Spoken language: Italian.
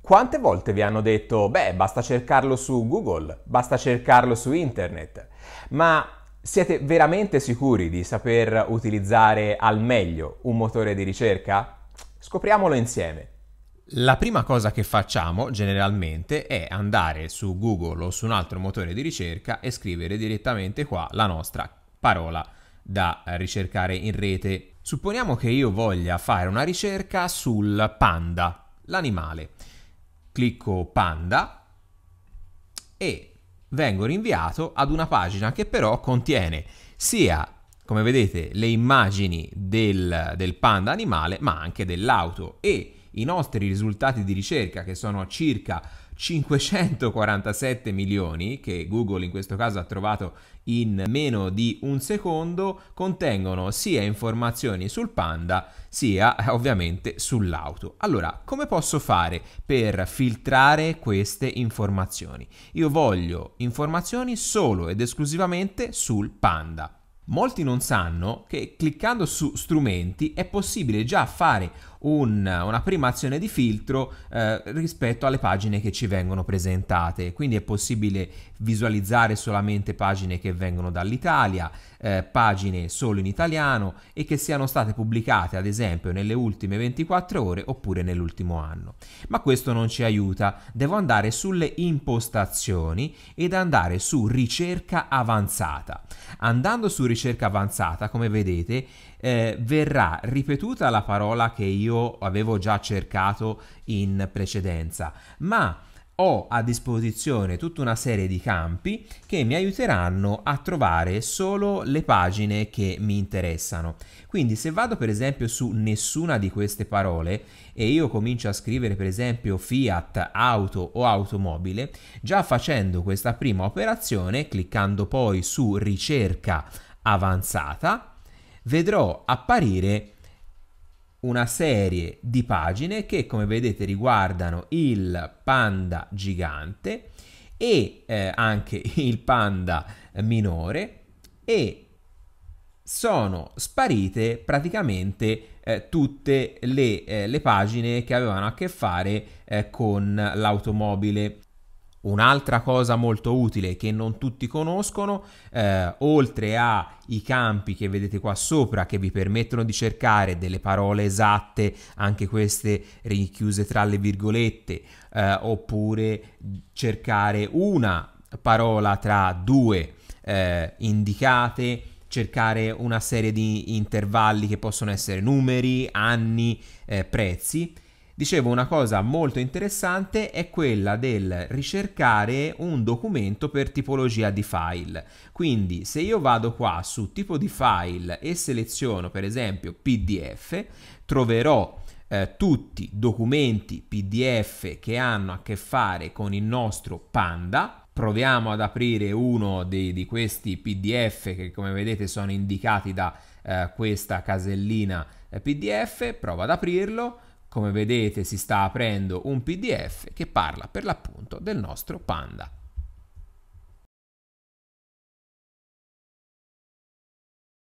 Quante volte vi hanno detto, beh, basta cercarlo su Google, basta cercarlo su internet, ma siete veramente sicuri di saper utilizzare al meglio un motore di ricerca? Scopriamolo insieme. La prima cosa che facciamo generalmente è andare su Google o su un altro motore di ricerca e scrivere direttamente qua la nostra parola da ricercare in rete. Supponiamo che io voglia fare una ricerca sul panda, l'animale clicco Panda e vengo rinviato ad una pagina che però contiene sia come vedete le immagini del, del panda animale ma anche dell'auto e i nostri risultati di ricerca, che sono circa 547 milioni, che Google in questo caso ha trovato in meno di un secondo, contengono sia informazioni sul panda sia eh, ovviamente sull'auto. Allora, come posso fare per filtrare queste informazioni? Io voglio informazioni solo ed esclusivamente sul panda. Molti non sanno che cliccando su strumenti è possibile già fare un, una prima azione di filtro eh, rispetto alle pagine che ci vengono presentate. Quindi è possibile visualizzare solamente pagine che vengono dall'Italia, eh, pagine solo in italiano e che siano state pubblicate ad esempio nelle ultime 24 ore oppure nell'ultimo anno. Ma questo non ci aiuta, devo andare sulle impostazioni ed andare su ricerca avanzata. Andando su ricerca avanzata, come vedete, eh, verrà ripetuta la parola che io io avevo già cercato in precedenza, ma ho a disposizione tutta una serie di campi che mi aiuteranno a trovare solo le pagine che mi interessano. Quindi se vado per esempio su nessuna di queste parole e io comincio a scrivere per esempio Fiat, auto o automobile, già facendo questa prima operazione, cliccando poi su ricerca avanzata, vedrò apparire una serie di pagine che come vedete riguardano il panda gigante e eh, anche il panda minore e sono sparite praticamente eh, tutte le, eh, le, pagine che avevano a che fare eh, con l'automobile Un'altra cosa molto utile che non tutti conoscono, eh, oltre ai campi che vedete qua sopra che vi permettono di cercare delle parole esatte, anche queste richiuse tra le virgolette, eh, oppure cercare una parola tra due eh, indicate, cercare una serie di intervalli che possono essere numeri, anni, eh, prezzi Dicevo una cosa molto interessante è quella del ricercare un documento per tipologia di file. Quindi se io vado qua su tipo di file e seleziono per esempio PDF, troverò eh, tutti documenti PDF che hanno a che fare con il nostro Panda. Proviamo ad aprire uno di, di questi PDF che come vedete sono indicati da eh, questa casellina eh, PDF, provo ad aprirlo come vedete si sta aprendo un PDF che parla per l'appunto del nostro Panda.